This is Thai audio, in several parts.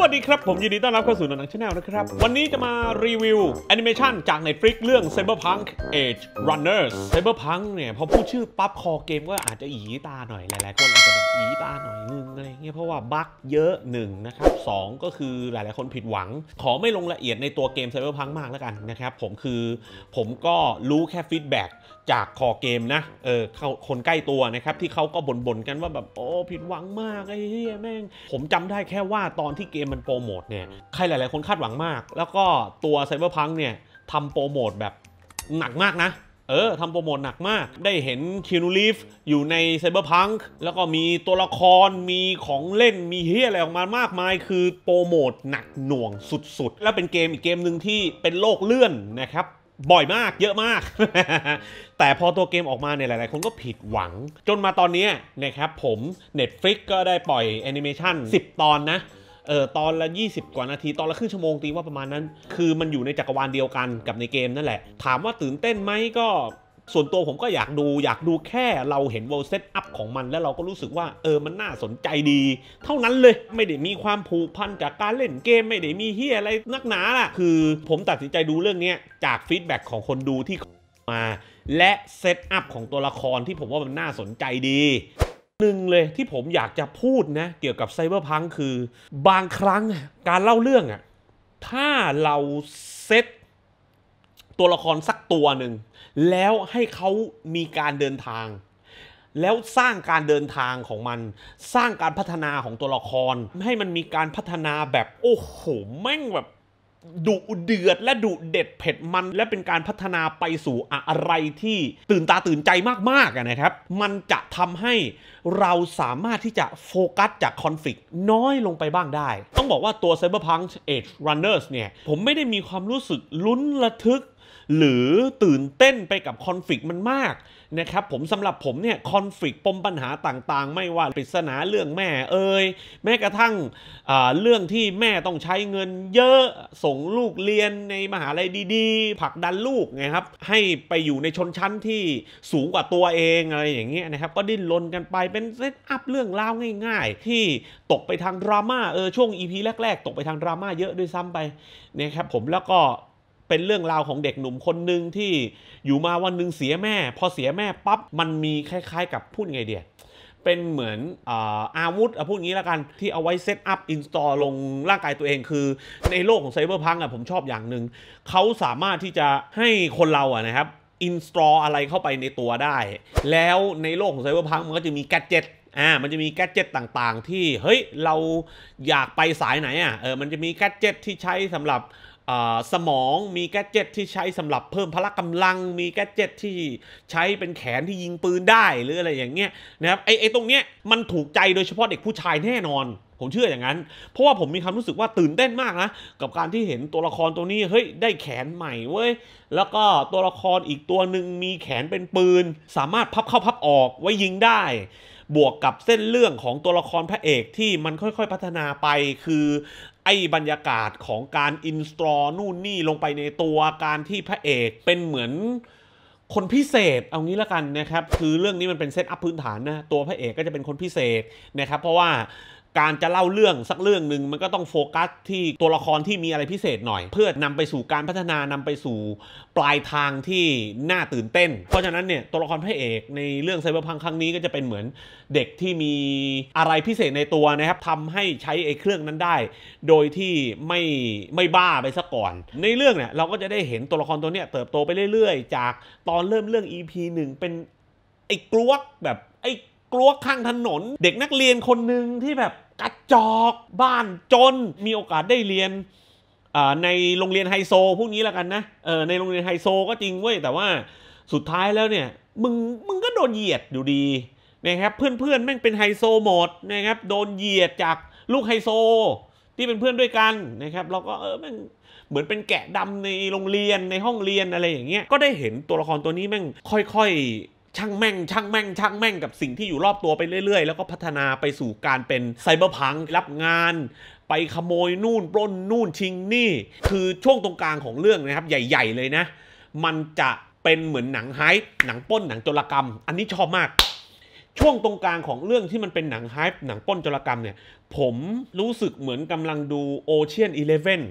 สวัสดีครับผมยินดีต้อนรับเข้าสู่หนังชาแนลนะครับวันนี้จะมารีวิวแอนิเมชันจากในฟ f l i x เรื่อง Cyberpunk Age Runners Cyberpunk เนี่ยพอพูดชื่อปั๊บคอเกมก็อาจจะอีตาหน่อย หลายๆคนอาจจะแบบอีตาหน่อยนึงอะไรเงี้ยเพราะว่าบั๊กเยอะหนึ่งนะครับสองก็คือหลายๆคนผิดหวัง ขอไม่ลงละเอียดในตัวเกม Cyberpunk มากแล้วกันนะครับ ผมคือผมก็รู้แค่ฟีดแบ็กจากคอเกมนะ เออคนใกล้ตัวนะครับที่เขาก็บ่นๆกันว่าแบบ โอ้ ผิดหวังมากไอ้เหี้ยแม่ง ผมจำได้แค่ว่าตอนที่เกมมันโปรโมทเนี่ย ใครหลายๆคนคาดหวังมาก แล้วก็ตัวไซเบอร์พังเนี่ยทำโปรโมทแบบหนักมากนะ เออทำโปรโมทหนักมาก ได้เห็นคิวนูลีฟอยู่ในไซเบอร์พังแล้วก็มีตัวละครมีของเล่นมีเฮียอะไรออกมามากมาย คือโปรโมทหนักหน่วงสุดๆแล้วเป็นเกมอีกเกมหนึ่งที่เป็นโลกเลื่อนนะครับบ่อยมาก เยอะมาก แต่พอตัวเกมออกมาเนี่ย หลายๆ คนก็ผิดหวัง จนมาตอนนี้นะครับ ผม Netflix ก็ได้ปล่อยแอนิเมชัน10 ตอนนะ เออตอนละ 20 กว่านาที ตอนละครึ่งชั่วโมงตีว่าประมาณนั้น คือมันอยู่ในจักรวาลเดียวกันกับในเกมนั่นแหละ ถามว่าตื่นเต้นไหมก็ส่วนตัวผมก็อยากดูอยากดูแค่เราเห็นเวลเซตอัพของมันแล้วเราก็รู้สึกว่า เออมันน่าสนใจดี เท่านั้นเลยไม่ได้มีความผูกพันจากการเล่นเกมไม่ได้มีเฮียอะไรนักหนาล่ะคือผมตัดสินใจดูเรื่องนี้จากฟีดแบ็ของคนดูที่มา และเซตอัพของตัวละครที่ผมว่ามันน่าสนใจดีหนึ่งเลยที่ผมอยากจะพูดนะเกี่ยวกับไซเบอร์พังคือ บางครั้งการเล่าเรื่องอะถ้าเราเซตตัวละครสักตัวหนึ่งแล้วให้เขามีการเดินทาง แล้วสร้างการเดินทางของมัน สร้างการพัฒนาของตัวละคร ให้มันมีการพัฒนาแบบโอ้โหแม่งแบบดุเดือดและดุเด็ดเผ็ดมัน และเป็นการพัฒนาไปสู่อะไรที่ตื่นตาตื่นใจมากๆนะครับ มันจะทำให้เราสามารถที่จะโฟกัสจากคอนฟ lict น้อยลงไปบ้างได้ ต้องบอกว่าตัว Cyberpunk Edge Runners เนี่ยผมไม่ได้มีความรู้สึกลุ้นระทึกหรือตื่นเต้นไปกับคอนฟ lict มันมากนะครับผมสำหรับผมเนี่ยคอนฟ lict ปมปัญหาต่างๆ ไม่ว่าปริศนาเรื่องแม่เอ่ยแม้กระทั่งเรื่องที่แม่ต้องใช้เงินเยอะ ส่งลูกเรียนในมหาลัยดีๆผลักดันลูกไงครับ ให้ไปอยู่ในชนชั้นที่สูงกว่าตัวเองอะไรอย่างเงี้ยนะครับ ก็ดิ้นรนกันไปเป็นเซตอัพเรื่องราวง่าย ๆ ที่ตกไปทางดราม่าเออช่วง EP แรก ๆตกไปทางดราม่าเยอะด้วยซ้ำไปนะครับผมแล้วก็เป็นเรื่องราวของเด็กหนุ่มคนหนึ่งที่อยู่มาวันหนึ่งเสียแม่ พอเสียแม่ปั๊บมันมีคล้ายๆกับพูดไงเดียเป็นเหมือนอาวุธเอาพูดงี้แล้วกันที่เอาไว้เซตอัพอินสตอลลงร่างกายตัวเองคือ ในโลกของไซเบอร์พังอ่ะผมชอบอย่างหนึ่งเขาสามารถที่จะให้คนเราอ่ะนะครับอินสตอลอะไรเข้าไปในตัวได้ แล้วในโลกของไซเบอร์พังมันก็จะมีแกจิตอ่ามันจะมีแกจิตต่างๆ ที่เฮ้ยเราอยากไปสายไหนอ่ะเออมันจะมีแกจิตที่ใช้สำหรับสมองมีแกจิตที่ใช้สำหรับเพิ่มพละกำลังมีแกจิตที่ใช้เป็นแขนที่ยิงปืนได้ หรืออะไรอย่างเงี้ยนะครับไอ้ไอ้ตรงเนี้ยมันถูกใจโดยเฉพาะเด็กผู้ชายแน่นอน ผมเชื่ออย่างนั้น เพราะว่าผมมีความรู้สึกว่าตื่นเต้นมากนะกับการที่เห็นตัวละครตัวนี้ เฮ้ย ได้แขนใหม่เว้ย แล้วก็ตัวละครอีกตัวหนึ่งมีแขนเป็นปืน สามารถพับเข้าพับออกไว้ยิงได้ บวกกับเส้นเรื่องของตัวละครพระเอกที่มันค่อยๆพัฒนาไปคือไอ้บรรยากาศของการอินสตรอนู่นนี่ลงไปในตัวการที่พระเอกเป็นเหมือนคนพิเศษเอางี้ละกันนะครับ คือเรื่องนี้มันเป็นเซตอัพพื้นฐานนะตัวพระเอกก็จะเป็นคนพิเศษนะครับ เพราะว่าการจะเล่าเรื่องสักเรื่องหนึ่งมันก็ต้องโฟกัสที่ตัวละครที่มีอะไรพิเศษหน่อย เพื่อนำไปสู่การพัฒนานำไปสู่ปลายทางที่น่าตื่นเต้น เพราะฉะนั้นเนี่ยตัวละครพระเอกในเรื่องไซเบอร์พังครั้งนี้ก็จะเป็นเหมือนเด็กที่มีอะไรพิเศษในตัวนะครับทำให้ใช้ไอ้เครื่องนั้นได้ โดยที่ไม่ไม่บ้าไปซะก่อน ในเรื่องเนี่ยเราก็จะได้เห็นตัวละครตัวเนี้ยเติบโตไปเรื่อยๆ จาก ตอนเริ่มเรื่อง EP 1เป็นไอ้กลวกแบบไอ้กลัวข้างถนนเด็กนักเรียนคนหนึ่งที่แบบกระจอกบ้านจนมีโอกาสได้เรียน ในโรงเรียนไฮโซ พวกนี้แล้วกันนะเออในโรงเรียนไฮโซ ก็จริงเว้ยแต่ว่าสุดท้ายแล้วเนี่ย มึงมึงก็โดนเหยียดอยู่ดีนะครับเพื่อนๆแม่งเป็นไฮโซหมดนะครับ โดนเหยียดจากลูกไฮโซ ที่เป็นเพื่อนด้วยกันนะครับ เราก็เออแม่งเหมือนเป็นแกะดำในโรงเรียนในห้องเรียนอะไรอย่างเงี้ยก็ได้เห็นตัวละครตัวนี้แม่งค่อยๆช่างแม่งช่างแม่งช่างแม่งกับสิ่งที่อยู่รอบตัวไปเรื่อย ๆ แล้วก็พัฒนาไปสู่การเป็นไซเบอร์พังรับงาน ไปขโมยนู่นปล้นนู่นชิงนี่ คือช่วงตรงกลางของเรื่องนะครับใหญ่ๆ เลยนะมันจะเป็นเหมือนหนังไฮป์หนังป้นหนังจรกรรมอันนี้ชอบมาก ช่วงตรงกลางของเรื่องที่มันเป็นหนังไฮป์หนังป้นจรกรรมเนี่ยผมรู้สึกเหมือนกำลังดูโอเชียนอีเลฟเว่น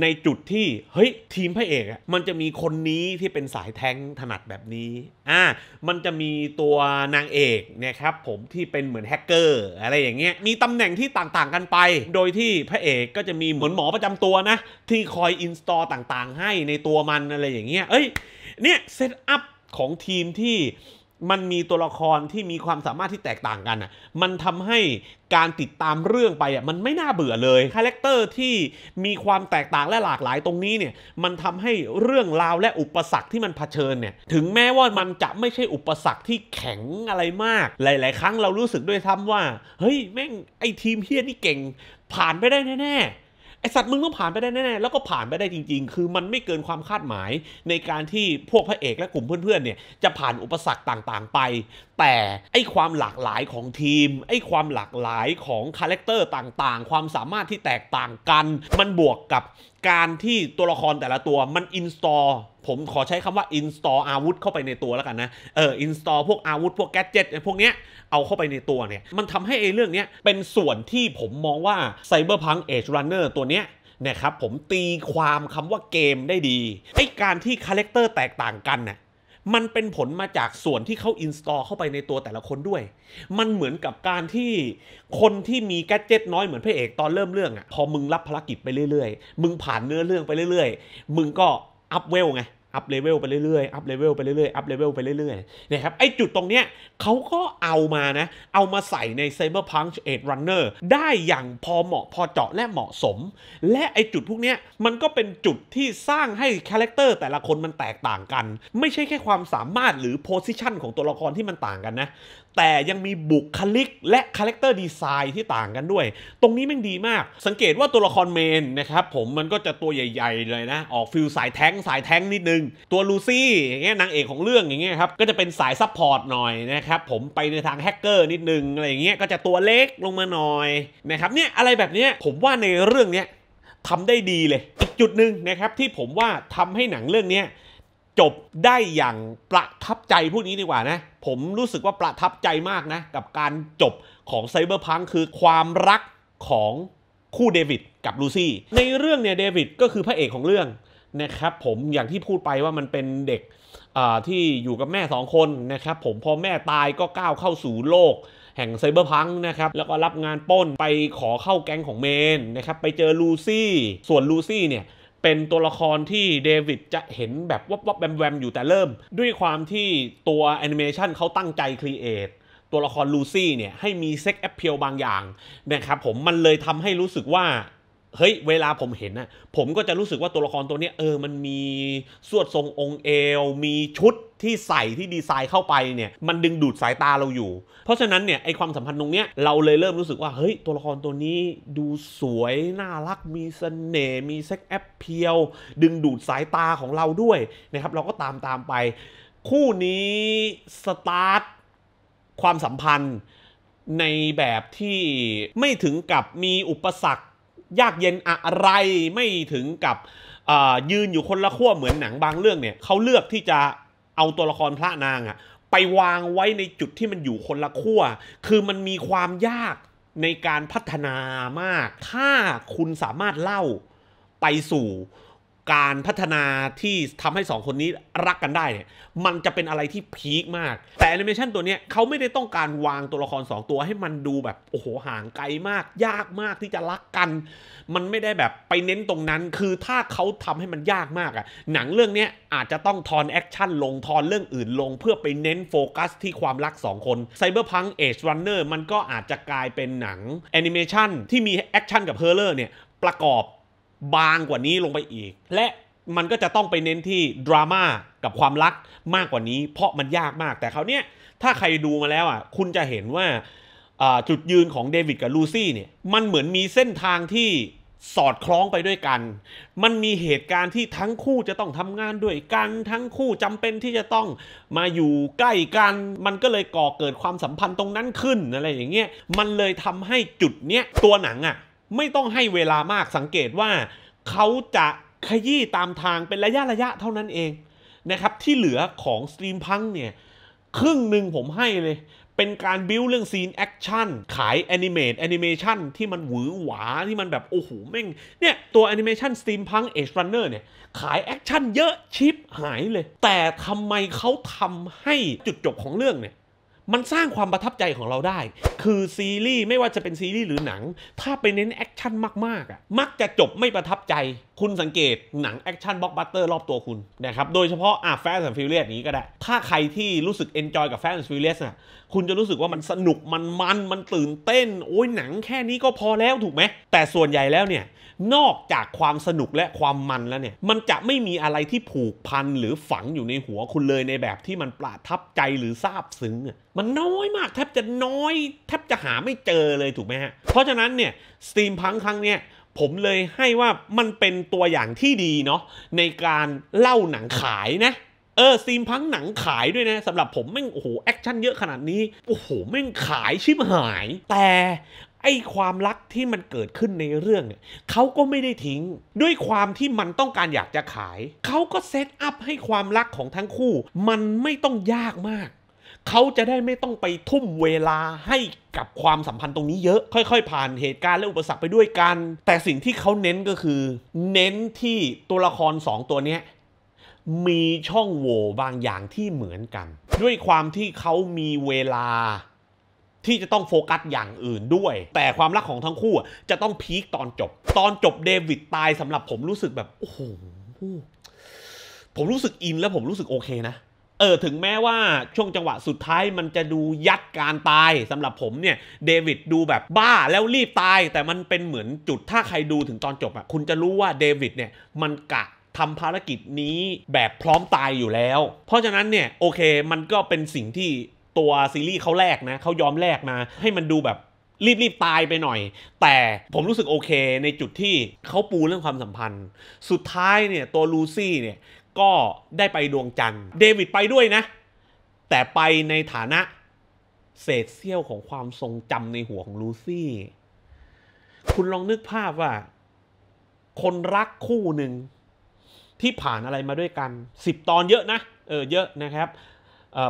ในจุดที่เฮ้ยทีมพระเอกอะมันจะมีคนนี้ที่เป็นสายแทงถนัดแบบนี้อ่ามันจะมีตัวนางเอกนะครับผมที่เป็นเหมือนแฮกเกอร์อะไรอย่างเงี้ยมีตำแหน่งที่ต่างๆกันไป โดยที่พระเอกก็จะมีเหมือนหมอประจำตัวนะ ที่คอยอินสตอลต่างๆ ให้ในตัวมันอะไรอย่างเงี้ยเอ้ย เนี่ยเซตอัพของทีมที่มันมีตัวละครที่มีความสามารถที่แตกต่างกันอ่ะ มันทำให้การติดตามเรื่องไปอ่ะมันไม่น่าเบื่อเลยคาแรคเตอร์ที่มีความแตกต่างและหลากหลายตรงนี้เนี่ยมันทำให้เรื่องราวและอุปสรรคที่มันเผชิญเนี่ย ถึงแม้ว่ามันจะไม่ใช่อุปสรรคที่แข็งอะไรมาก หลาย ๆ ครั้งเรารู้สึกด้วยซ้าว่าเฮ้ยแม่งไอทีมเฮียนี่เก่ง ผ่านไปได้แน่ๆไอสัตว์มึงต้องผ่านไปได้แน่ๆแล้วก็ผ่านไปได้จริง ๆ คือมันไม่เกินความคาดหมายในการที่พวกพระเอกและกลุ่มเพื่อนๆ เนี่ยจะผ่านอุปสรรคต่างๆไป แต่ไอความหลากหลายของทีมไอความหลากหลายของคาแรคเตอร์ต่างๆความสามารถที่แตกต่างกัน มันบวกกับการที่ตัวละครแต่ละตัวมันอินสตอลผมขอใช้คำว่าอินสตอลอาวุธเข้าไปในตัวแล้วกันนะ เอออินสตอลพวกอาวุธพวกแกจิตพวกเนี้ยเอาเข้าไปในตัวเนี่ย มันทำให้ไอ้เรื่องเนี้ยเป็นส่วนที่ผมมองว่าไซเบอร์พังเอชรันเนอร์ตัวเนี้ยนะครับผมตีความคำว่าเกมได้ดี ไอ้การที่คาแรคเตอร์แตกต่างกันน่ะมันเป็นผลมาจากส่วนที่เขาอินสตอลเข้าไปในตัวแต่ละคนด้วย มันเหมือนกับการที่คนที่มีแกจเตน้อยเหมือนพระเอกตอนเริ่มเรื่องอ่ะ พอมึงรับภารกิจไปเรื่อยๆ มึงผ่านเนื้อเรื่องไปเรื่อยๆ มึงก็อัพเวลไงอัพเลเวลไปเรื่อยๆ อัพเลเวลไปเรื่อยๆ อัพเลเวลไปเรื่อยๆนะครับไอจุดตรงเนี้ยเขาก็เอามานะ เอามาใส่ใน Cyberpunk e g e Runner ได้อย่างพอเหมาะพอเจาะและเหมาะสม และไอจุดพวกเนี้ยมันก็เป็นจุดที่สร้างให้คาแรคเตอร์แต่ละคนมันแตกต่างกัน ไม่ใช่แค่ความสามารถหรือโพสิชันของตัวละครที่มันต่างกันนะแต่ยังมีบุคลิกและคาแรคเตอร์ดีไซน์ที่ต่างกันด้วย ตรงนี้ม่นดีมาก สังเกตว่าตัวละครเมนนะครับผมมันก็จะตัวใหญ่ๆ เลยนะ ออกฟิลสายแท้งสายแท้งนิดนึง ตัวลูซี่อย่างเงี้ยนางเอกของเรื่องอย่างเงี้ยครับก็จะเป็นสายซับพอร์ตหน่อยนะครับ ผมไปในทางแฮกเกอร์นิดนึง อะไรอย่างเงี้ยก็จะตัวเล็กลงมาหน่อยนะครับเนี่ยอะไรแบบเนี้ยผมว่าในเรื่องเนี้ยทำได้ดีเลยอีกจุดหนึ่งนะครับที่ผมว่าทำให้หนังเรื่องเนี้ยจบได้อย่างประทับใจพวกนี้ดีกว่านะผมรู้สึกว่าประทับใจมากนะ กับการจบของไซเบอร์พังคือความรักของคู่เดวิดกับลูซี่ในเรื่องเนี่ยเดวิดก็คือพระเอกของเรื่องนะครับผมอย่างที่พูดไปว่ามันเป็นเด็กที่อยู่กับแม่สองคนนะครับ ผมพอแม่ตายก็ก้าวเข้าสู่โลกแห่งไซเบอร์พังนะครับ แล้วก็รับงานป้นไปขอเข้าแก๊งของเมนนะครับไปเจอลูซี่ส่วนลูซี่เนี่ยเป็นตัวละครที่เดวิดจะเห็นแบบวับวบแวมแวมอยู่แต่เริ่ม ด้วยความที่ตัวแอนิเมชันเขาตั้งใจครีเอทตัวละครลูซี่เนี่ยให้มีเซ็กแอปเพียลบางอย่างนะครับผมมันเลยทำให้รู้สึกว่าเฮ้ย เวลาผมเห็นนะผมก็จะรู้สึกว่าตัวละครตัวนี้เออมันมีสวดทรงองค์เอวมีชุดที่ใส่ที่ดีไซน์เข้าไปเนี่ย มันดึงดูดสายตาเราอยู่ เพราะฉะนั้นเนี่ยไอความสัมพันธ์ตรงเนี้ยเราเลยเริ่มรู้สึกว่าเฮ้ยตัวละครตัวนี้ดูสวยน่ารัก มีเสน่ห์มีเซ็กแอปเพียวดึงดูดสายตาของเราด้วยนะครับ เราก็ตามตามไป คู่นี้สตาร์ทความสัมพันธ์ในแบบที่ไม่ถึงกับมีอุปสรรคยากเย็นอะไรไม่ถึงกับยืนอยู่คนละขั้วเหมือนหนังบางเรื่องเนี่ยเขาเลือกที่จะเอาตัวละครพระนางอะไปวางไว้ในจุดที่มันอยู่คนละขั้วคือมันมีความยากในการพัฒนามาก ถ้าคุณสามารถเล่าไปสู่การพัฒนาที่ทำให้ 2 คนนี้รักกันได้เนี่ยมันจะเป็นอะไรที่พีคมาก แต่แอนิเมชันตัวเนี้ยเขาไม่ได้ต้องการวางตัวละคร 2 ตัวให้มันดูแบบโอ้โหห่างไกลมาก ยากมากที่จะรักกัน มันไม่ได้แบบไปเน้นตรงนั้นคือถ้าเขาทำให้มันยากมากอะหนังเรื่องเนี้ยอาจจะต้องทอนแอคชั่นลงทอนเรื่องอื่นลง เพื่อไปเน้นโฟกัสที่ความรัก 2 คนไซเบอร์พังเอชรันเนอร์มันก็อาจจะกลายเป็นหนังแอนิเมชันที่มีแอคชั่นกับเฮอร์เลอร์เนี่ยประกอบบางกว่านี้ลงไปอีก และมันก็จะต้องไปเน้นที่ดราม่ากับความรักมากกว่านี้เพราะมันยากมากแต่เขาเนี้ยถ้าใครดูมาแล้วอ่ะคุณจะเห็นว่าจุดยืนของเดวิดกับลูซี่เนี่ยมันเหมือนมีเส้นทางที่สอดคล้องไปด้วยกัน มันมีเหตุการณ์ที่ทั้งคู่จะต้องทำงานด้วยกันทั้งคู่จำเป็นที่จะต้องมาอยู่ใกล้กันมันก็เลยก่อเกิดความสัมพันธ์ตรงนั้นขึ้นอะไรอย่างเงี้ยมันเลยทำให้จุดเนี้ย ตัวหนังอะ่ะไม่ต้องให้เวลามากสังเกตว่าเขาจะขยี้ตามทางเป็นระยะระยะเท่านั้นเองนะครับที่เหลือของสตรีมพังเนี่ยครึ่งหนึ่งผมให้เลย เป็นการบิวเรื่องซีนแอคชั่นขายแอนิเมตแอนิเมชั่นที่มันหวือหวาที่มันแบบโอ้โหแม่งเนี่ยตัวแอนิเมชั่นสตรีมพังเอชรันเนอร์เนี่ยขายแอคชั่นเยอะชิปหายเลย แต่ทำไมเขาทำให้จุดจบของเรื่องเนี่ยมันสร้างความประทับใจของเราได้ คือซีรีส์ ไม่ว่าจะเป็นซีรีส์หรือหนัง ถ้าไปเน้นแอคชั่นมากๆอ่ะมักจะจบไม่ประทับใจ คุณสังเกตหนังแอคชั่นบล็อกบัตเตอร์ รอบตัวคุณนะครับโดยเฉพาะอ่ะแฟนสันฟิลเลียสนี้ก็ได้ ถ้าใครที่รู้สึกเอนจอยกับแฟนสันฟิลเลียสน่ะคุณจะรู้สึกว่ามันสนุกมันมันมันตื่นเต้น โอ้ยหนังแค่นี้ก็พอแล้วถูกไหมแต่ส่วนใหญ่แล้วเนี่ยนอกจากความสนุกและความมันแล้วเนี่ย มันจะไม่มีอะไรที่ผูกพัน หรือฝังอยู่ในหัวคุณเลยในแบบที่มันประทับใจหรือซาบซึ้งมันน้อยมากแทบจะน้อยแทบจะหาไม่เจอเลยถูกไหมฮะเพราะฉะนั้นเนี่ยสตรีมพังครั้งเนี่ยผมเลยให้ว่ามันเป็นตัวอย่างที่ดีเนาะในการเล่าหนังขายนะเออซีมพังหนังขายด้วยนะสำหรับผม แม่งโอ้โหแอคชั่นเยอะขนาดนี้โอ้โหแม่งขายชิบหาย แต่ไอ้ความรักที่มันเกิดขึ้นในเรื่องเนี่ยเขาก็ไม่ได้ทิ้ง ด้วยความที่มันต้องการอยากจะขายเขาก็เซตอัพให้ความรักของทั้งคู่ มันไม่ต้องยากมาก เขาจะได้ไม่ต้องไปทุ่มเวลาให้กับความสัมพันธ์ตรงนี้เยอะค่อยๆ ผ่านเหตุการณ์และอุปสรรคไปด้วยกัน แต่สิ่งที่เขาเน้นก็คือ เน้นที่ตัวละครสองตัวเนี้ยมีช่องโหว่บางอย่างที่เหมือนกัน ด้วยความที่เขามีเวลา ที่จะต้องโฟกัสอย่างอื่นด้วย แต่ความรักของทั้งคู่ จะต้องพีคตอนจบ ตอนจบเดวิดตายสำหรับผมรู้สึกแบบ โอ้โห ผมรู้สึกอินแล้วผมรู้สึกโอเคนะ เออ ถึงแม้ว่าช่วงจังหวะสุดท้ายมันจะดูยัดการตายสำหรับผมเนี่ยเดวิดดูแบบบ้าแล้วรีบตาย แต่มันเป็นเหมือนจุด ถ้าใครดูถึงตอนจบอะคุณจะรู้ว่าเดวิดเนี่ยมันกะทำภารกิจนี้แบบพร้อมตายอยู่แล้ว เพราะฉะนั้นเนี่ย โอเคมันก็เป็นสิ่งที่ตัวซีรีส์เขาแลกนะเขายอมแลกมาให้มันดูแบบรีบรีบตายไปหน่อย แต่ผมรู้สึกโอเคในจุดที่เขาปูเรื่องความสัมพันธ์ สุดท้ายเนี่ยตัวลูซี่เนี่ย ก็ได้ไปดวงจันทร์เดวิดไปด้วยนะ แต่ไปในฐานะ เศษเสี้ยวของความทรงจำในหัวของลูซี่ คุณลองนึกภาพว่า คนรักคู่หนึ่งที่ผ่านอะไรมาด้วยกัน 10 ตอนเยอะนะเออเยอะนะครับ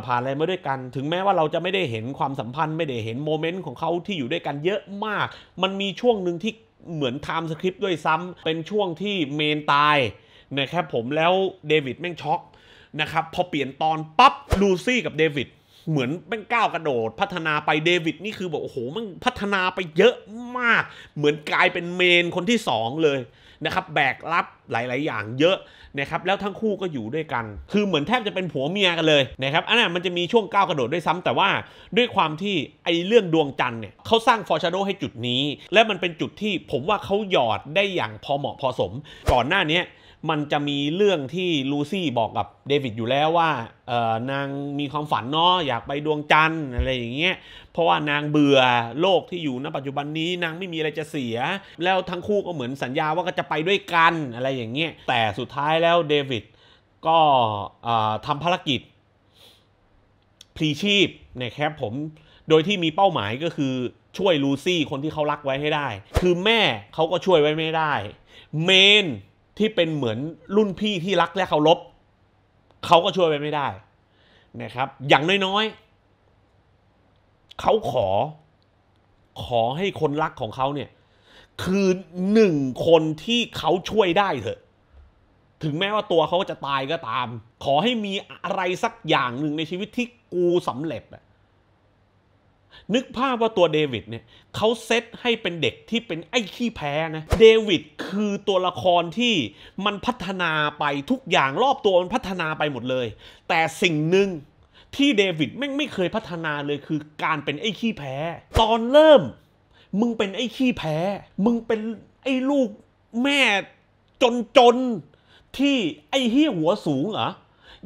ผ่านอะไรมาด้วยกันถึงแม้ว่าเราจะไม่ได้เห็นความสัมพันธ์ไม่ได้เห็นโมเมนต์ของเขาที่อยู่ด้วยกันเยอะมาก มันมีช่วงหนึ่งที่เหมือนไทม์สคริปต์ด้วยซ้ำเป็นช่วงที่เมนตายนะครับผมแล้วเดวิดแม่งช็อกนะครับพอเปลี่ยนตอน ปั๊บลูซี่กับเดวิดเหมือนแม่งก้าวกระโดดพัฒนาไปเดวิดนี่คือบอกโอ้โหมันพัฒนาไปเยอะมากเหมือนกลายเป็นเมนคนที่ 2 เลยนะครับแบกรับหลาย ๆ อย่างเยอะนะครับแล้วทั้งคู่ก็อยู่ด้วยกัน คือเหมือนแทบจะเป็นผัวเมียกันเลยนะครับอันนั้นมันจะมีช่วงก้าวกระโดดด้วยซ้ำแต่ว่าด้วยความที่ไอ้เรื่องดวงจันทร์เนี่ยเขาสร้างฟอร์ชาโดให้จุดนี้ และมันเป็นจุดที่ผมว่าเขาหยอดได้อย่างพอเหมาะพอสม ก่อนหน้านี้มันจะมีเรื่องที่ลูซี่บอกกับเดวิดอยู่แล้วว่านางมีความฝันเนาะอยากไปดวงจันทร์อะไรอย่างเงี้ยเพราะว่านางเบื่อโลกที่อยู่ณปัจจุบันนี้นางไม่มีอะไรจะเสีย แล้วทั้งคู่ก็เหมือนสัญญาว่าก็จะไปด้วยกันอะไรอย่างเงี้ยแต่สุดท้ายแล้วเดวิดก็ทำภารกิจพลีชีพนะครับผมโดยที่มีเป้าหมายก็คือช่วยลูซี่คนที่เขารักไว้ให้ได้ คือแม่เขาก็ช่วยไว้ไม่ได้เมนที่เป็นเหมือนรุ่นพี่ที่รักและเคารพเขาก็ช่วยไปไม่ได้ นะครับอย่างน้อยๆเขาขอ ขอให้คนรักของเขาเนี่ย คือหนึ่งคนที่เขาช่วยได้เถอะ ถึงแม้ว่าตัวเขาจะตายก็ตาม ขอให้มีอะไรสักอย่างหนึ่งในชีวิตที่กูสำเร็จอะนึกภาพว่าตัวเดวิดเนี่ยเขาเซตให้เป็นเด็กที่เป็นไอ้ขี้แพ้นะเดวิดคือตัวละครที่มันพัฒนาไปทุกอย่างรอบตัวมันพัฒนาไปหมดเลย แต่สิ่งหนึ่งที่เดวิดไม่ไม่เคยพัฒนาเลยคือการเป็นไอ้ขี้แพ้ ตอนเริ่ม มึงเป็นไอ้ขี้แพ้ มึงเป็นไอ้ลูกแม่ จนจนที่ไอ้เฮี้ยหัวสูงเหรอ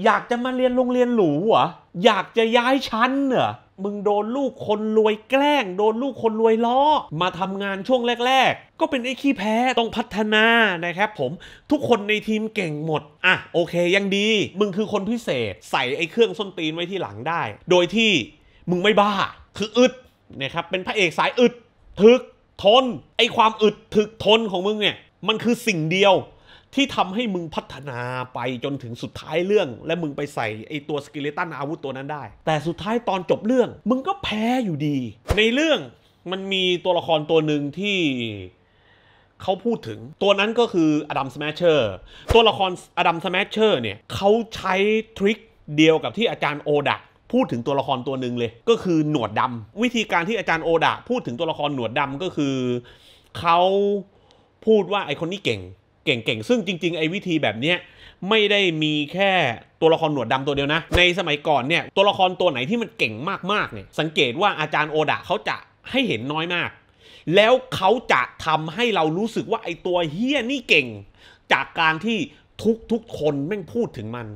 อยากจะมาเรียนโรงเรียนหรูเหรออยากจะย้ายชั้นเหรอมึงโดนลูกคนรวยแกล้งโดนลูกคนรวยล้อ มาทำงานช่วงแรก ๆ ก็เป็นไอ้ขี้แพ้ต้องพัฒนานะครับ ผมทุกคนในทีมเก่งหมด อ่ะโอเคยังดีมึงคือคนพิเศษ ใส่ไอ้เครื่องส้นตีนไว้ที่หลังได้ โดยที่มึงไม่บ้า คืออึดนะครับเป็นพระเอกสายอึด ทึกทน ไอ้ความอึดถึกทนของมึงเนี่ย มันคือสิ่งเดียวที่ทำให้มึงพัฒนาไปจนถึงสุดท้ายเรื่อง และมึงไปใส่ไอตัวสกิเลตันอาวุธตัวนั้นได้ แต่สุดท้ายตอนจบเรื่อง มึงก็แพ้อยู่ดี ในเรื่องมันมีตัวละครตัวหนึ่งที่เขาพูดถึงตัวนั้นก็คืออดัมสแมชเชอร์ตัวละครอดัมสแมชเชอร์เนี่ยเขาใช้ทริคเดียวกับที่อาจารย์โอดะพูดถึงตัวละครตัวหนึ่งเลย ก็คือหนวดดำาวิธีการที่อาจารย์โอดะพูดถึงตัวละครหนวดดำาก็คือเขาพูดว่าไอคนนี้เก่งเก่งๆ ซึ่งจริงๆ ไอ้วิธีแบบเนี้ยไม่ได้มีแค่ตัวละครหนวดดาตัวเดียวนะ ในสมัยก่อนเนี่ยตัวละครตัวไหนที่มันเก่งมากๆ เนี่ยสังเกตว่าอาจารย์โอดะเขาจะให้เห็นน้อยมาก แล้วเขาจะทำให้เรารู้สึกว่าไอ้ตัวเฮี้ยนี่เก่งจากการที่ทุกทุกคนแม่งพูดถึงมัน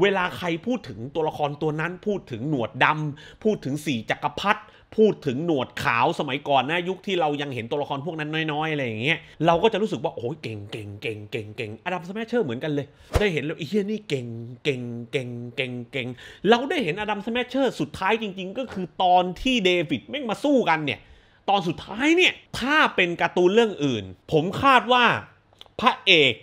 เวลาใครพูดถึงตัวละครตัวนั้นพูดถึงหนวดดำ พูดถึงสี่จักรพรรดิพูดถึงหนวดขาวสมัยก่อนนะยุคที่เรายังเห็นตัวละครพวกนั้นน้อย ๆ อะไรอย่างเงี้ยเราก็จะรู้สึกว่าโอ้ยเก่งเก่งเก่งเก่งเก่งอดัมสแมชเชอร์เหมือนกันเลย ได้เห็นแล้วเฮียนี่เก่งเก่งเก่งเก่งเก่งเราได้เห็นอดัมสแมชเชอร์สุดท้ายจริงๆ ก็คือตอนที่เดวิดแม่งมาสู้กันเนี่ย ตอนสุดท้ายเนี่ย ถ้าเป็นการ์ตูนเรื่องอื่น ผมคาดว่าพระเอก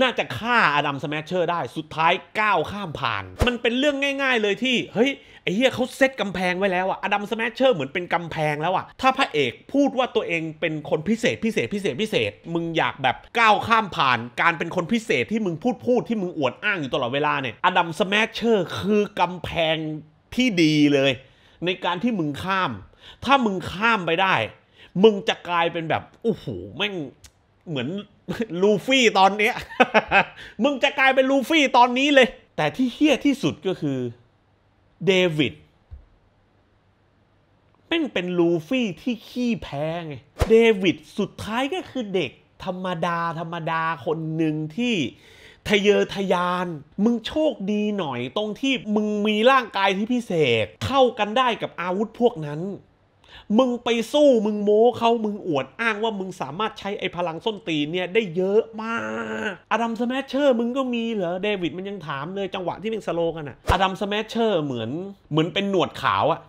น่าจะฆ่าอดัมสแมชเชอร์ได้สุดท้ายก้าวข้ามผ่านมันเป็นเรื่องง่าย ๆเลยที่เฮ้ยไอ้เหี้ยเขาเซตกำแพงไว้แล้วอะอดัมสแมชเชอร์เหมือนเป็นกำแพงแล้วอะถ้าพระเอกพูดว่าตัวเองเป็นคนพิเศษพิเศษพิเศษพิเศษ มึงอยากแบบก้าวข้ามผ่านการเป็นคนพิเศษที่มึงพูดพูดที่มึงอวดอ้างอยู่ตลอดเวลาเนี่ยอดัมสแมชเชอร์คือกำแพงที่ดีเลย ในการที่มึงข้าม ถ้ามึงข้ามไปได้ มึงจะกลายเป็นแบบโอ้โหแม่งเหมือนลูฟี่ตอนเนี้ยมึงจะกลายเป็นลูฟี่ตอนนี้เลย แต่ที่เฮี้ยที่สุดก็คือเดวิดแม่งเป็นลูฟี่ที่ขี้แพ้ไง เดวิดสุดท้ายก็คือเด็กธรรมดาธรรมดาคนหนึ่งที่ ทะเยอทะยาน มึงโชคดีหน่อยตรงที่มึงมีร่างกายที่พิเศษ เข้ากันได้กับอาวุธพวกนั้นมึงไปสู้มึงโม้เขามึงอวดอ้างว่ามึงสามารถใช้ไอ้พลังส้นตีนเนี่ยได้เยอะมาก อดัมสแมชเชอร์มึงก็มีเหรอเดวิดมันยังถามเลยจังหวะที่มึงสโลกันอะอดัมสแมชเชอร์เหมือนเหมือนเป็นหนวดขาวอะ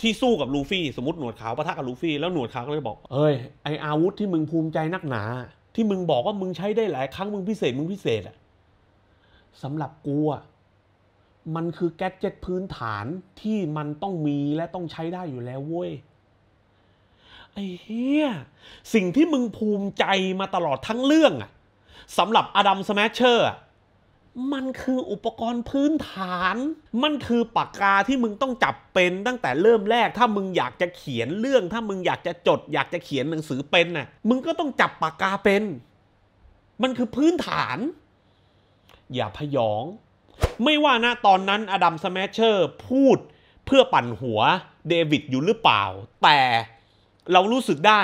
ที่สู้กับลูฟี่ สมมติหนวดขาวปะทะกับลูฟี่ แล้วหนวดขาวก็เลยบอกเอ้ยไออาวุธที่มึงภูมิใจนักหนา ที่มึงบอกว่ามึงใช้ได้หลายครั้งมึงพิเศษมึงพิเศษอะสำหรับกูอะมันคือแก๊เจ็ตพื้นฐานที่มันต้องมีและต้องใช้ได้อยู่แล้วเว้ยไอ้เฮียสิ่งที่มึงภูมิใจมาตลอดทั้งเรื่องอะสำหรับอดัมสแมชเชอร์มันคืออุปกรณ์พื้นฐาน มันคือปากกาที่มึงต้องจับเป็นตั้งแต่เริ่มแรก ถ้ามึงอยากจะเขียนเรื่อง ถ้ามึงอยากจะจดอยากจะเขียนหนังสือเป็นน่ะมึงก็ต้องจับปากกาเป็น มันคือพื้นฐาน อย่าพยองไม่ว่านะตอนนั้นอดัมสแมชเชอร์พูดเพื่อปั่นหัวเดวิดอยู่หรือเปล่า แต่เรารู้สึกได้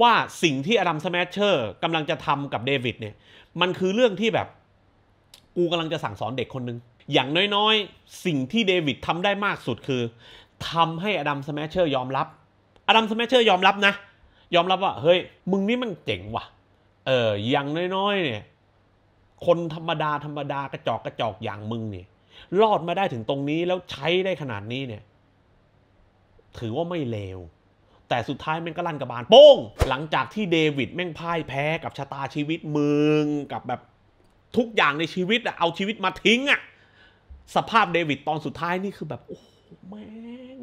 ว่าสิ่งที่อดัมสแมชเชอร์กำลังจะทำกับเดวิดเนี่ยมันคือเรื่องที่แบบกูกำลังจะสั่งสอนเด็กคนนึง อย่างน้อยๆ สิ่งที่เดวิดทำได้มากสุดคือทำให้อดัมสแมชเชอร์ยอมรับอดัมสแมชเชอร์ยอมรับนะ ยอมรับว่า เฮ้ย มึงนี่มันเจ๋งว่ะ เอออย่างน้อยๆ เนี่ยคนธรรมดาธรรมดากระจอกกระจอกอย่างมึงเนี่ยรอดมาได้ถึงตรงนี้แล้วใช้ได้ขนาดนี้เนี่ย ถือว่าไม่เลว แต่สุดท้ายแม่งก็ลั่นกระบาลโป้งหลังจากที่เดวิดแม่งพ่ายแพ้กับชะตาชีวิตมึงกับแบบทุกอย่างในชีวิตอะเอาชีวิตมาทิ้งอะสภาพเดวิดตอนสุดท้ายนี่คือแบบโอ้แม่ง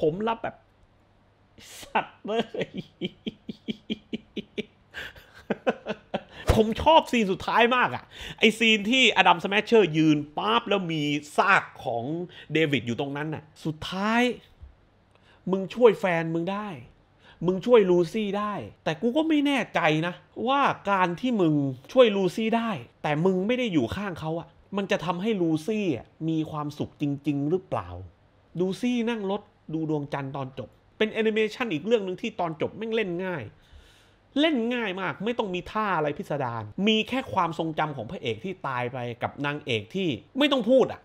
ผมรับแบบ สัตว์เลยผมชอบซีนสุดท้ายมากอะไอซีนที่อดัมสแมชเชอร์ยืนปั๊บแล้วมีซากของเดวิดอยู่ตรงนั้นน่ะสุดท้าย มึงช่วยแฟนมึงได้ มึงช่วยลูซี่ได้ แต่กูก็ไม่แน่ใจนะ ว่าการที่มึงช่วยลูซี่ได้ แต่มึงไม่ได้อยู่ข้างเขาอะมันจะทำให้ลูซี่มีความสุขจริง ๆ หรือเปล่าลูซี่นั่งรถดูดวงจันทร์ตอนจบเป็นแอนิเมชันอีกเรื่องหนึ่งที่ตอนจบแม่งเล่นง่ายเล่นง่ายมาก ไม่ต้องมีท่าอะไรพิสดารมีแค่ความทรงจำของพระเอกที่ตายไปกับนางเอกที่ไม่ต้องพูดอ่ะ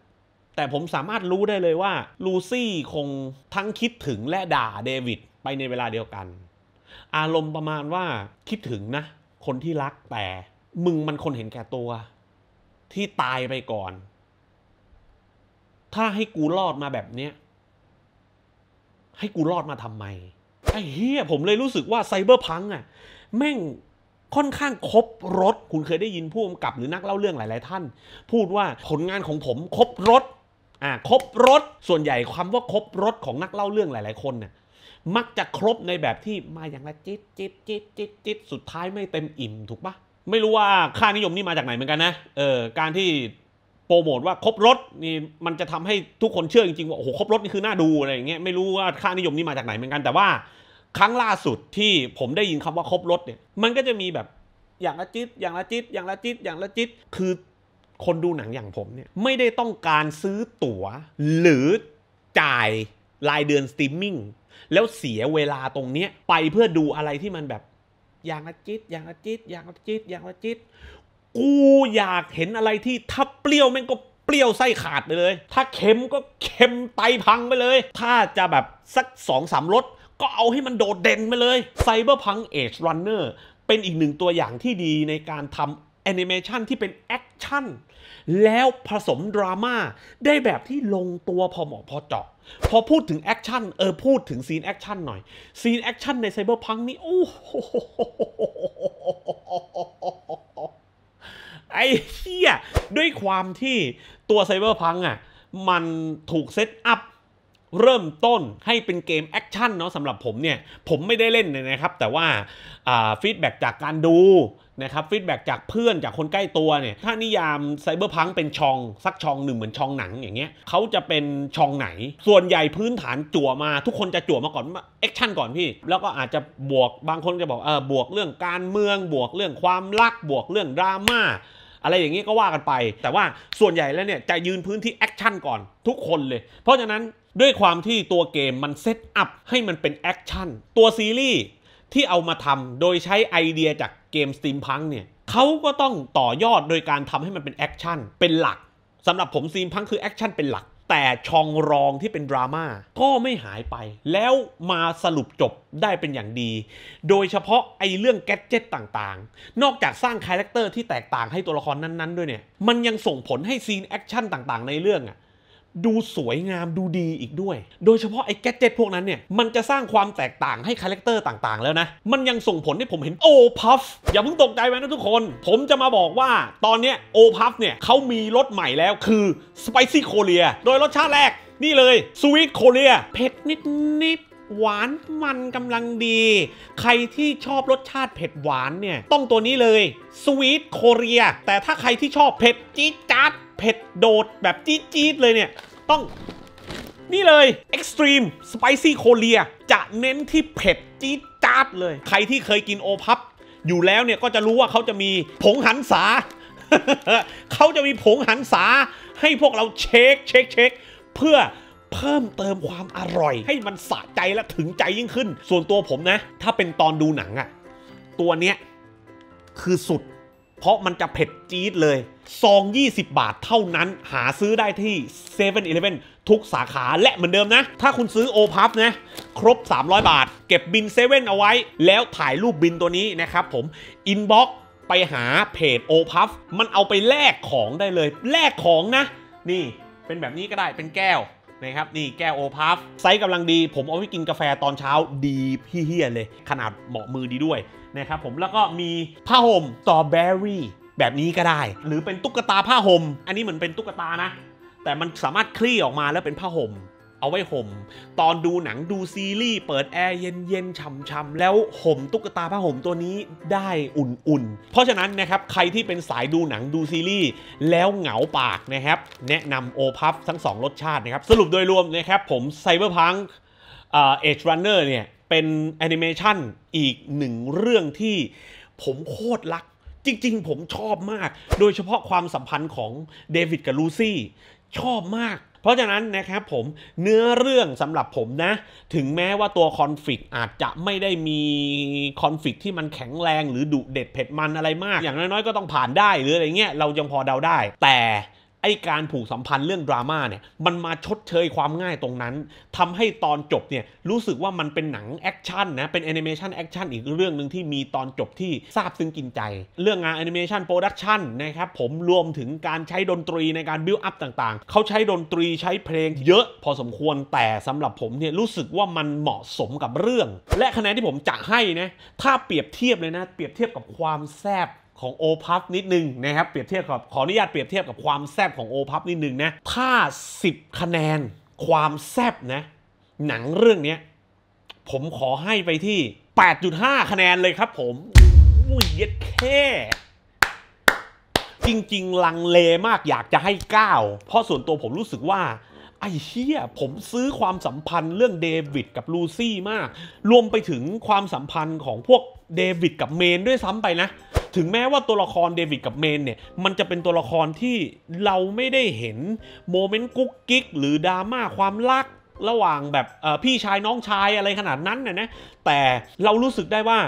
แต่ผมสามารถรู้ได้เลยว่า ลูซี่คงทั้งคิดถึงและด่าเดวิดไปในเวลาเดียวกัน อารมณ์ประมาณว่าคิดถึงนะ คนที่รักแต่มึงมันคนเห็นแก่ตัว ที่ตายไปก่อน ถ้าให้กูรอดมาแบบเนี้ยให้กูรอดมาทำไมไอ้เฮียผมเลยรู้สึกว่าไซเบอร์พัง อ่ะแม่งค่อนข้างครบรถคุณเคยได้ยินผู้กำกับหรือนักเล่าเรื่องหลาย ๆ ท่าน พูดว่าผลงานของผมครบรถอ่าครบรถส่วนใหญ่คำว่าครบรถของนักเล่าเรื่องหลาย ๆคนเนี่ยมักจะครบในแบบที่มาอย่างละจิตจิตจิตจิตจิตสุดท้ายไม่เต็มอิ่มถูกปะไม่รู้ว่าค่านิยมนี่มาจากไหนเหมือนกันนะเออการที่โปรโมทว่าครบรถนี่มันจะทำให้ทุกคนเชื่อจริงๆว่าโอ้โหครบรถนี่คือน่าดูอะไรอย่างเงี้ยไม่รู้ว่าค่านิยมนี่มาจากไหนเหมือนกันแต่ว่าครั้งล่าสุดที่ผมได้ยินคำว่าครบรถเนี่ย มันก็จะมีแบบอย่างละจิตอย่างละจิตอย่างละจิตอย่างละจิตคือคนดูหนังอย่างผมเนี่ยไม่ได้ต้องการซื้อตั๋วหรือจ่ายรายเดือนสตรีมมิ่งแล้วเสียเวลาตรงเนี้ยไปเพื่อดูอะไรที่มันแบบ อย่างละจิตอย่างละจิตอย่างละจิตอย่างละจิตกูอยากเห็นอะไรที่ถ้าเปรี้ยวแม่งก็เปรี้ยวไส้ขาดไปเลย ถ้าเค็มก็เค็มไตพังไปเลย ถ้าจะแบบสักสองสามรสก็เอาให้มันโดดเด่นไปเลย Cyberpunk Edge Runner เป็นอีกหนึ่งตัวอย่างที่ดีในการทำแอนิเมชันที่เป็นแอคชั่นแล้วผสมดราม่าได้แบบที่ลงตัวพอเหมาะพอเจาะพอพูดถึงแอคชั่นเออพูดถึงซีนแอคชั่นหน่อยซีนแอคชั่นในไซเบอร์พังนี่โอ้โหไอ้เหี้ย ด้วยความที่ตัวไซเบอร์พังอ่ะมันถูกเซตอัพเริ่มต้นให้เป็นเกมแอคชั่นเนาะสำหรับผมเนี่ยผมไม่ได้เล่นนะครับแต่ว่าฟีดแบ็จากการดูนะครับฟีดแบ็จากเพื่อนจากคนใกล้ตัวเนี่ยถ้านิยามไซเบอร์พังเป็นชองสักชองหนึ่งเหมือนชองหนังอย่างเงี้ยเขาจะเป็นชองไหนส่วนใหญ่พื้นฐานจั่วมาทุกคนจะจั่วมาก่อนแอคชั่นก่อนพี่ แล้วก็อาจจะบวกบางคนจะบอกเออบวกเรื่องการเมืองบวกเรื่องความรักบวกเรื่องดราม่าอะไรอย่างนี้ก็ว่ากันไป แต่ว่าส่วนใหญ่แล้วเนี่ยจะยืนพื้นที่แอคชั่นก่อนทุกคนเลย เพราะฉะนั้นด้วยความที่ตัวเกมมันเซตอัพให้มันเป็นแอคชั่นตัวซีรีส์ที่เอามาทำโดยใช้ไอเดียจากเกมสตีมพังเนี่ยเขาก็ต้องต่อยอดโดยการทำให้มันเป็นแอคชั่นเป็นหลักสำหรับผมสตีมพังคือแอคชั่นเป็นหลักแต่ชองรองที่เป็นดราม่าก็ไม่หายไป แล้วมาสรุปจบได้เป็นอย่างดี โดยเฉพาะไอ้เรื่องแกจิตต่างๆ นอกจากสร้างคาแรคเตอร์ที่แตกต่างให้ตัวละครนั้นๆ ด้วยเนี่ยมันยังส่งผลให้ซีนแอคชั่นต่างๆ ในเรื่องอะดูสวยงามดูดีอีกด้วย โดยเฉพาะไอ้แกจเจ็ตพวกนั้นเนี่ย มันจะสร้างความแตกต่างให้คาแรคเตอร์ต่างๆ แล้วนะ มันยังส่งผลให้ผมเห็นโอพัฟ อย่าเพิ่งตกใจไปนะทุกคน ผมจะมาบอกว่าตอนนี้โอพัฟเนี่ยเขามีรสใหม่แล้วคือสไปซี่โคเรียโดยรสชาติแรกนี่เลยสวีทโคเรียเผ็ดนิดๆหวานมันกำลังดี ใครที่ชอบรสชาติเผ็ดหวานเนี่ยต้องตัวนี้เลยสวีทโคเรียแต่ถ้าใครที่ชอบเผ็ดจี๊ดจัดเผ็ดโดดแบบจี๊ดๆเลยเนี่ย ต้องนี่เลย Extreme Spicy Korea จะเน้นที่เผ็ด จี๊ดจ๊าดเลย ใครที่เคยกินโอพับอยู่แล้วเนี่ยก็จะรู้ว่าเขาจะมีผงหันสาเขาจะมีผงหันสา ให้พวกเราเช็คเช็คเช็ค เพื่อเพิ่มเติมความอร่อย ให้มันสะใจและถึงใจยิ่งขึ้น ส่วนตัวผมนะ ถ้าเป็นตอนดูหนังอะตัวเนี้ยคือสุดเพราะมันจะเผ็ดจี๊ดเลย ซอง 20 บาทเท่านั้น หาซื้อได้ที่7 e เ e ่ e อทุกสาขาและเหมือนเดิมนะ ถ้าคุณซื้อโอพับนะ ครบ 300 บาท เก็บบินเซเว่นเอาไว้ แล้วถ่ายรูปบินตัวนี้นะครับผม อินบ็อกไปหาเพจโอพับมันเอาไปแลกของได้เลย แลกของนะ นี่เป็นแบบนี้ก็ได้ เป็นแก้วนะครับนี่แก้วโอพัฟ ไซส์กำลังดี ผมเอาไว้กินกาแฟตอนเช้าดีพี่เฮียเลย ขนาดเหมาะมือดีด้วยนะครับผมแล้วก็มีผ้าห่มตอเบอรี่แบบนี้ก็ได้ หรือเป็นตุ๊กตาผ้าห่มอันนี้เหมือนเป็นตุ๊กตานะ แต่มันสามารถคลี่ออกมาแล้วเป็นผ้าห่มเอาไว้ห่มตอนดูหนังดูซีรีส์เปิดแอร์เย็นๆช่ำๆแล้วห่มตุ๊กตาผ้าห่มตัวนี้ได้อุ่นๆ เพราะฉะนั้นนะครับใครที่เป็นสายดูหนังดูซีรีส์แล้วเหงาปากนะครับ แนะนำโอพัฟทั้ง 2 รสชาตินะครับ สรุปโดยรวมนะครับ ผมไซเบอร์พังเอชรันเนอร์เนี่ย เป็นแอนิเมชันอีกหนึ่งเรื่องที่ผมโคตรรักจริงๆ ผมชอบมาก โดยเฉพาะความสัมพันธ์ของเดวิดกับลูซี่ชอบมาก เพราะฉะนั้นนะครับผม เนื้อเรื่องสำหรับผมนะ ถึงแม้ว่าตัวคอนฟ lict อาจจะไม่ได้มีคอนฟ l i c t ที่มันแข็งแรงหรือดุเด็ดเผ็ดมันอะไรมาก อย่างน้อยๆก็ต้องผ่านได้หรืออะไรเงี้ย เรายังพอเดาได้ แต่ไอการผูกสัมพันธ์เรื่องดราม่าเนี่ย มันมาชดเชยความง่ายตรงนั้น ทำให้ตอนจบเนี่ย รู้สึกว่ามันเป็นหนังแอคชั่นนะ เป็นแอนิเมชันแอคชั่นอีกเรื่องหนึ่งที่มีตอนจบที่ซาบซึ้งกินใจ เรื่องงานแอนิเมชันโปรดักชันนะครับ ผมรวมถึงการใช้ดนตรีในการบิ์อัพต่างๆ เขาใช้ดนตรีใช้เพลงเยอะ พอสมควรแต่สำหรับผมเนี่ย รู้สึกว่ามันเหมาะสมกับเรื่อง และคะแนนที่ผมจะให้นะถ้าเปรียบเทียบเลยนะ เปรียบเทียบกับความแซบของโอพับนิดนึงนะครับ เปรียบเทียบกับขออนุญาตเปรียบเทียบกับความแซบของโอพับนิดนึงนะ ถ้า 10 คะแนนความแซบนะ หนังเรื่องนี้ ผมขอให้ไปที่ 8.5 คะแนนเลยครับผมอุ้ยเย็ดแค่ จริงๆ ลังเลมากอยากจะให้ 9 เพราะส่วนตัวผมรู้สึกว่าไอ้เชี่ยผมซื้อความสัมพันธ์เรื่องเดวิดกับลูซี่มาก รวมไปถึงความสัมพันธ์ของพวกเดวิดกับเมนด้วยซ้ำไปนะถึงแม้ว่าตัวละครเดวิดกับเมนเนี่ย มันจะเป็นตัวละครที่เราไม่ได้เห็น โมเมนต์กุ๊กกิ๊กหรือดราม่าความรักระหว่างแบบพี่ชายน้องชายอะไรขนาดนั้นน่ยนะแต่เรารู้สึกได้ว่า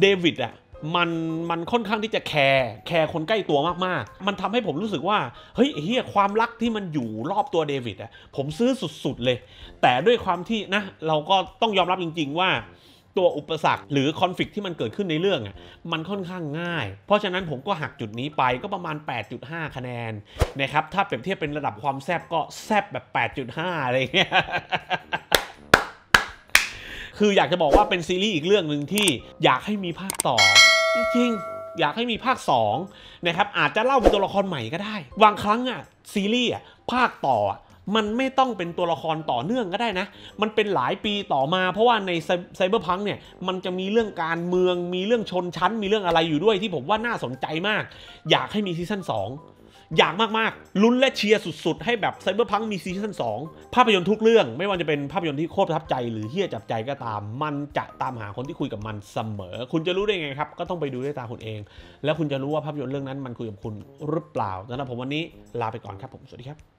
เดวิดอ่ะมันมันค่อนข้างที่จะแคร์แคร์คนใกล้ตัวมากๆ มันทำให้ผมรู้สึกว่าเฮ้ยเฮียความรักที่มันอยู่รอบตัวเดวิดอ่ะผมซื้อสุดๆเลย แต่ด้วยความที่นะเราก็ต้องยอมรับจริง ๆว่าตัวอุปสรรคหรือคอนฟ lict ที่มันเกิดขึ้นในเรื่องอ่ะมันค่อนข้างง่าย เพราะฉะนั้นผมก็หักจุดนี้ไปก็ประมาณ 8.5 คะแนนนะครับถ้าเปรียบเทียบเป็นระดับความแซบก็แซบแบบ 8.5 อะไรเงี้ยคืออยากจะบอกว่าเป็นซีรีส์อีกเรื่องหนึ่งที่อยากให้มีภาคต่อ จริงอยากให้มีภาค2นะครับอาจจะเล่าเป็นตัวละครใหม่ก็ได้บางครั้งอ่ะซีรีส์อ่ะภาคต่อมันไม่ต้องเป็นตัวละครต่อเนื่องก็ได้นะ มันเป็นหลายปีต่อมา เพราะว่าในไซเบอร์พังเนี่ย มันจะมีเรื่องการเมือง มีเรื่องชนชั้น มีเรื่องอะไรอยู่ด้วยที่ผมว่าน่าสนใจมาก อยากให้มีซีซั่น2อยากมาก ๆ ลุ้นและเชียร์สุดๆ ให้แบบไซเบอร์พังมีซีซั่น2ภาพยนตร์ทุกเรื่อง ไม่ว่าจะเป็นภาพยนตร์ที่โคตรประทับใจหรือเฮี้ยจับใจก็ตาม มันจะตามหาคนที่คุยกับมันเสมอ คุณจะรู้ได้ไงครับ ก็ต้องไปดูด้วยตาคุณเอง แล้วคุณจะรู้ว่าภาพยนตร์เรื่องนั้นมันคุยกับคุณหรือเปล่าดังนั้นผมวันนี้ลาไปก่อนครับผมสวัสดีครับ